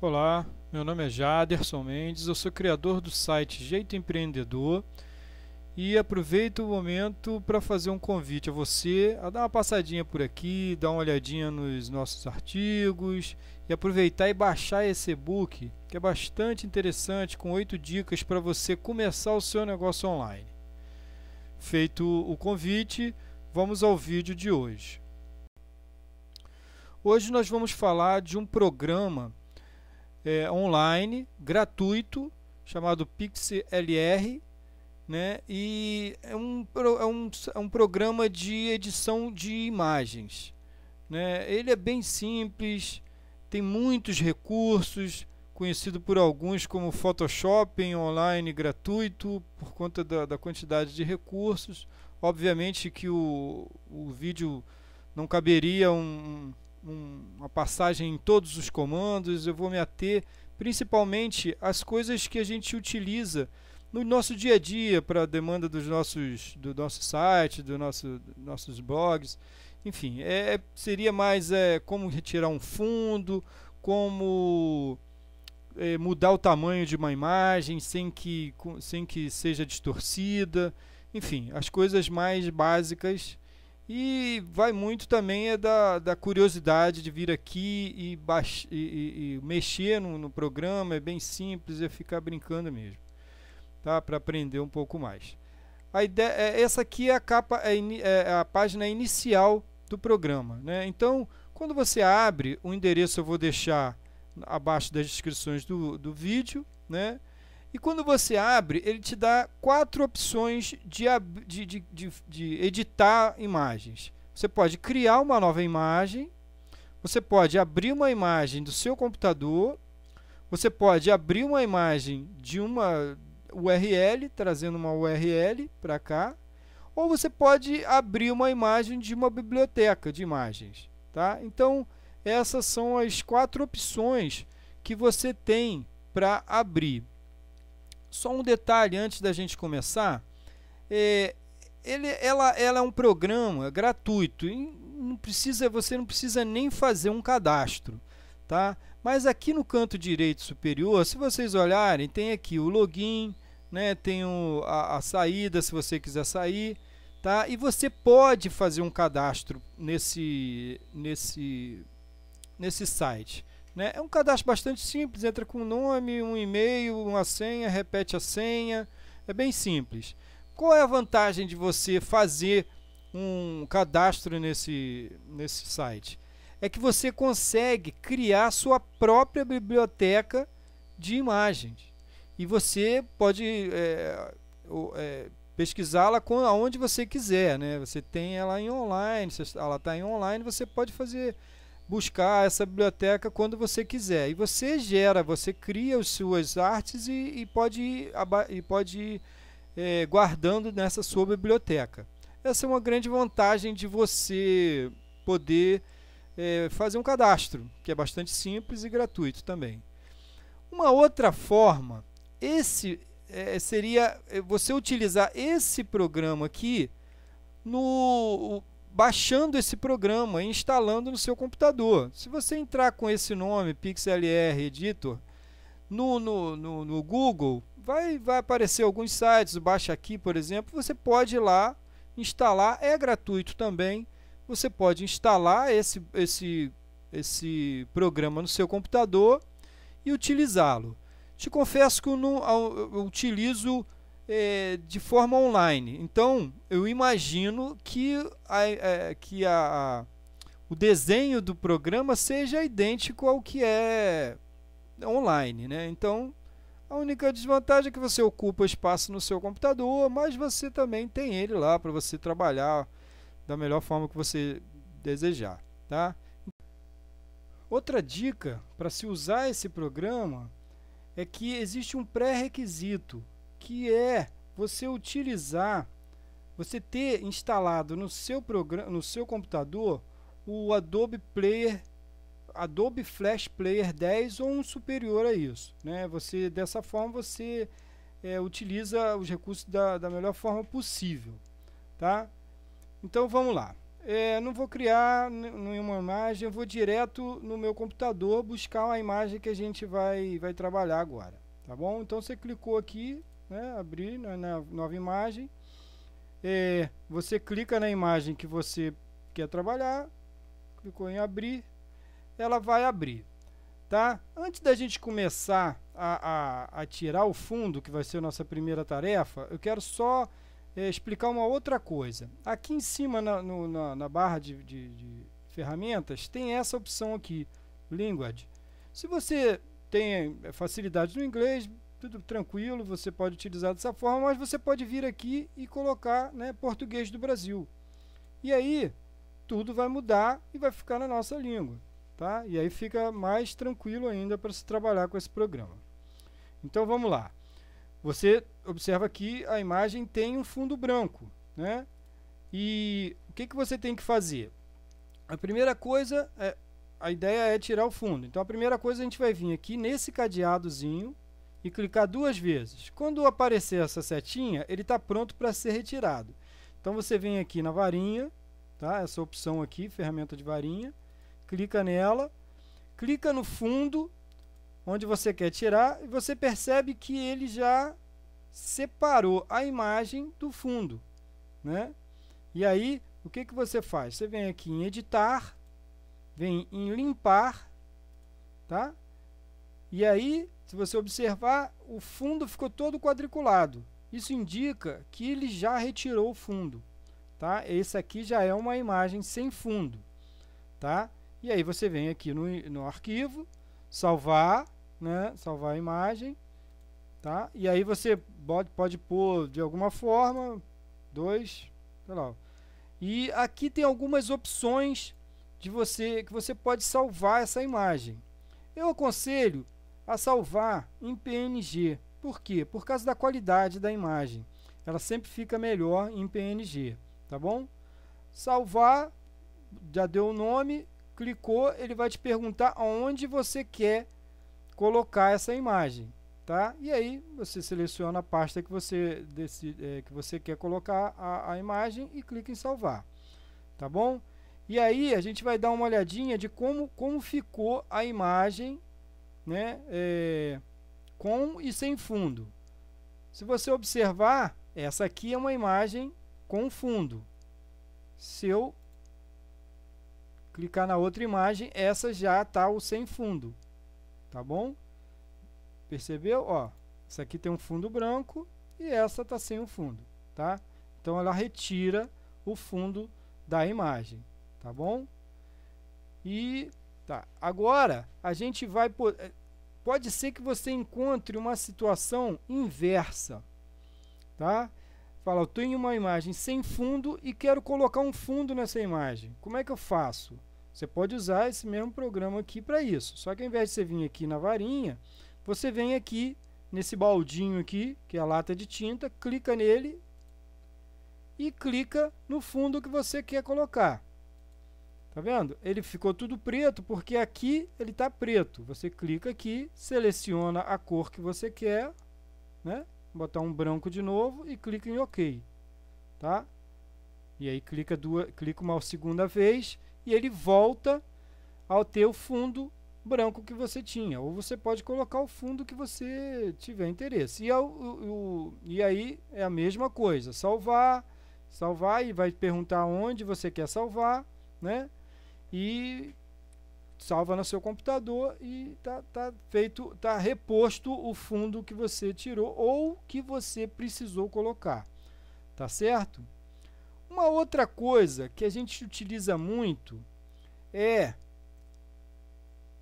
Olá, meu nome é Jaderson Mendes, eu sou criador do site Jeito Empreendedor e aproveito o momento para fazer um convite a você a dar uma passadinha por aqui, dar uma olhadinha nos nossos artigos e aproveitar e baixar esse e-book que é bastante interessante com oito dicas para você começar o seu negócio online. Feito o convite, vamos ao vídeo de hoje. Hoje nós vamos falar de um programa é, online, gratuito, chamado PixLR, né? E é um, é, um, é um programa de edição de imagens, né? Ele é bem simples, tem muitos recursos, conhecido por alguns como Photoshop online gratuito, por conta da, da quantidade de recursos. Obviamente que o, o vídeo não caberia um, um, uma passagem em todos os comandos, eu vou me ater principalmente às coisas que a gente utiliza no nosso dia a dia para a demanda dos nossos, do nosso site, do nosso, dos nossos blogs. Enfim, é, é seria mais é, como retirar um fundo, como é, mudar o tamanho de uma imagem sem que, sem que seja distorcida. Enfim, as coisas mais básicas e vai muito também é da, da curiosidade de vir aqui e, baixa, e, e, e mexer no, no, programa, é bem simples, é ficar brincando mesmo, tá? Para aprender um pouco mais. A ideia, é, essa aqui é a capa, é, é, é a página inicial do programa, né? Então, quando você abre, o endereço eu vou deixar abaixo das descrições do, do vídeo, né? E quando você abre, ele te dá quatro opções de, de, de, de, de editar imagens. Você pode criar uma nova imagem, você pode abrir uma imagem do seu computador, você pode abrir uma imagem de uma URL, trazendo uma URL para cá, ou você pode abrir uma imagem de uma biblioteca de imagens. Tá? Então, essas são as quatro opções que você tem para abrir só um detalhe antes da gente começar. É, ele, ela, ela é um programa gratuito. Não precisa, você não precisa nem fazer um cadastro, tá? Mas aqui no canto direito superior, se vocês olharem, tem aqui o login, né? Tem o, a, a saída, se você quiser sair, tá? E você pode fazer um cadastro nesse, nesse, nesse site. Né? É um cadastro bastante simples, entra com um nome, um e-mail, uma senha, repete a senha, é bem simples. Qual é a vantagem de você fazer um cadastro nesse, nesse site? É que você consegue criar sua própria biblioteca de imagens. E você pode é, é, pesquisá-la aonde você quiser. Né? Você tem ela em online, ela está em online, você pode fazer buscar essa biblioteca quando você quiser. E você gera, você cria as suas artes e, e pode ir, e pode ir, é, guardando nessa sua biblioteca. Essa é uma grande vantagem de você poder é, fazer um cadastro, que é bastante simples e gratuito também. Uma outra forma, esse é, seria é, você utilizar esse programa aqui no baixando esse programa e instalando no seu computador. Se você entrar com esse nome, PixLR Editor, no, no, no, no Google, vai, vai aparecer alguns sites, baixa aqui, por exemplo, você pode ir lá instalar, é gratuito também. Você pode instalar esse, esse, esse programa no seu computador e utilizá-lo. Te confesso que eu, não, eu utilizo é, de forma online. Então, eu imagino que, a, a é, que a, a, o desenho do programa seja idêntico ao que é online. Né? Então, a única desvantagem é que você ocupa espaço no seu computador, mas você também tem ele lá para você trabalhar da melhor forma que você desejar. Tá? Outra dica para se usar esse programa é que existe um pré-requisito que é você utilizar, você ter instalado no seu programa, no seu computador o Adobe Player, Adobe Flash Player 10 ou um superior a isso, né? Você dessa forma você é, utiliza os recursos da, da melhor forma possível, tá? Então vamos lá. É, não vou criar nenhuma imagem, vou direto no meu computador buscar a imagem que a gente vai, vai trabalhar agora, tá bom? Então você clicou aqui, né, abrir na, né, na nova imagem. É, você clica na imagem que você quer trabalhar, clicou em abrir, ela vai abrir. Tá? Antes da gente começar a, a, a tirar o fundo, que vai ser a nossa primeira tarefa, eu quero só é, explicar uma outra coisa. Aqui em cima na, no, na, na barra de, de, de, ferramentas tem essa opção aqui, Language. Se você tem é, facilidade no inglês, tudo tranquilo, você pode utilizar dessa forma, mas você pode vir aqui e colocar né, português do Brasil. E aí, tudo vai mudar e vai ficar na nossa língua. Tá? E aí fica mais tranquilo ainda para se trabalhar com esse programa. Então vamos lá. Você observa que a imagem tem um fundo branco. Né? E o que, que você tem que fazer? A primeira coisa, é, a ideia é tirar o fundo. Então a primeira coisa a gente vai vir aqui nesse cadeadozinho, e clicar duas vezes. Quando aparecer essa setinha, ele está pronto para ser retirado. Então você vem aqui na varinha, tá? essa opção aqui, ferramenta de varinha, clica nela, clica no fundo onde você quer tirar e você percebe que ele já separou a imagem do fundo. Né? E aí, o que, que você faz? Você vem aqui em editar, vem em limpar, tá? E aí se você observar, o fundo ficou todo quadriculado. Isso indica que ele já retirou o fundo. Tá? Esse aqui já é uma imagem sem fundo. Tá? E aí você vem aqui no, no arquivo, salvar, né? salvar a imagem. Tá? E aí você pode, pode pôr de alguma forma, dois, sei lá. E aqui tem algumas opções de você que você pode salvar essa imagem. Eu aconselho a salvar em PNG. Por quê? Por causa da qualidade da imagem. Ela sempre fica melhor em PNG, tá bom? Salvar, já deu o nome, clicou, ele vai te perguntar aonde você quer colocar essa imagem, tá? E aí você seleciona a pasta que você, decide, é, que você quer colocar a, a imagem e clica em salvar, tá bom? E aí a gente vai dar uma olhadinha de como, como ficou a imagem né, é, com e sem fundo. Se você observar, essa aqui é uma imagem com fundo. Se eu clicar na outra imagem, essa já está o sem fundo. Tá bom? Percebeu? Ó, essa aqui tem um fundo branco e essa está sem o fundo. Tá? Então ela retira o fundo da imagem. Tá bom? E tá. agora a gente vai. Eh, pode ser que você encontre uma situação inversa, tá? Fala, eu tenho uma imagem sem fundo e quero colocar um fundo nessa imagem. Como é que eu faço? Você pode usar esse mesmo programa aqui para isso. Só que ao invés de você vir aqui na varinha, você vem aqui nesse baldinho aqui, que é a lata de tinta, clica nele e clica no fundo que você quer colocar. Tá vendo? Ele ficou tudo preto porque aqui ele tá preto. Você clica aqui, seleciona a cor que você quer, né? Botar um branco de novo e clica em OK, tá? E aí clica duas, clica uma segunda vez e ele volta ao teu fundo branco que você tinha. Ou você pode colocar o fundo que você tiver interesse. E, ao, é o, o, e aí é a mesma coisa. Salvar, salvar e vai perguntar onde você quer salvar, né? e salva no seu computador e tá, tá feito, tá reposto o fundo que você tirou ou que você precisou colocar. Tá certo? Uma outra coisa que a gente utiliza muito é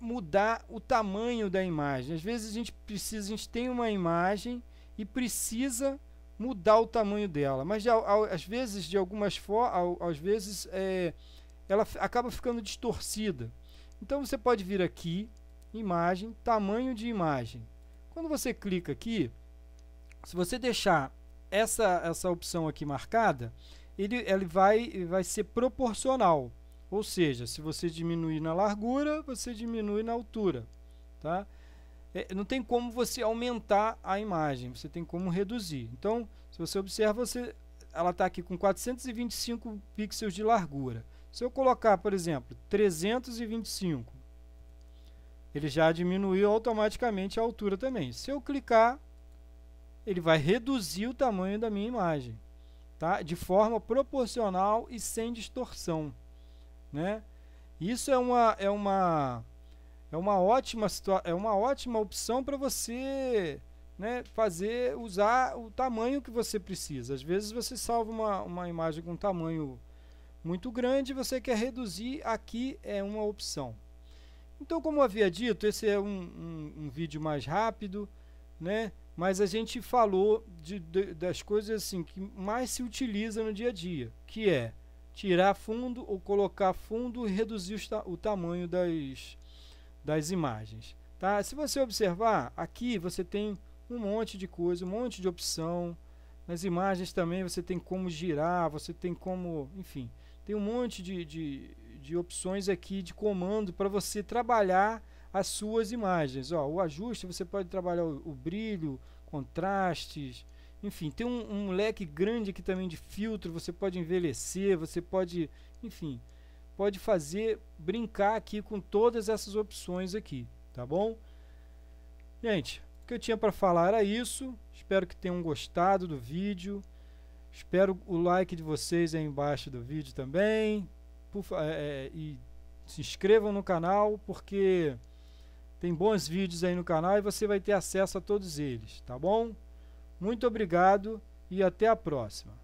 mudar o tamanho da imagem. Às vezes a gente precisa, a gente tem uma imagem e precisa mudar o tamanho dela, mas de, ao, às vezes de algumas às vezes é, ela acaba ficando distorcida. Então você pode vir aqui, imagem, tamanho de imagem. Quando você clica aqui, se você deixar essa, essa opção aqui marcada, ele, ele vai, vai ser proporcional. Ou seja, se você diminuir na largura, você diminui na altura. Tá? É, não tem como você aumentar a imagem, você tem como reduzir. Então, se você observa, você, ela está aqui com 425 pixels de largura. Se eu colocar, por exemplo, 325, ele já diminuiu automaticamente a altura também. Se eu clicar, ele vai reduzir o tamanho da minha imagem, tá? de forma proporcional e sem distorção. Né? Isso é uma, é uma, é uma, ótima, é uma ótima opção para você né, fazer usar o tamanho que você precisa. Às vezes você salva uma, uma imagem com tamanho muito grande, você quer reduzir, aqui é uma opção. Então, como havia dito, esse é um, um, um vídeo mais rápido, né? mas a gente falou de, de, das coisas assim que mais se utiliza no dia a dia, que é tirar fundo ou colocar fundo e reduzir o, o tamanho das, das imagens. Tá? Se você observar, aqui você tem um monte de coisa, um monte de opção. Nas imagens também você tem como girar, você tem como, enfim. Tem um monte de, de, de opções aqui de comando para você trabalhar as suas imagens. Ó, o ajuste, você pode trabalhar o, o brilho, contrastes, enfim, tem um, um, leque grande aqui também de filtro, você pode envelhecer, você pode, enfim, pode fazer, brincar aqui com todas essas opções aqui, tá bom? Gente, o que eu tinha para falar era isso, espero que tenham gostado do vídeo, Espero o like de vocês aí embaixo do vídeo também. Por, é, é, e se inscrevam no canal, porque tem bons vídeos aí no canal e você vai ter acesso a todos eles, tá bom? Muito obrigado e até a próxima.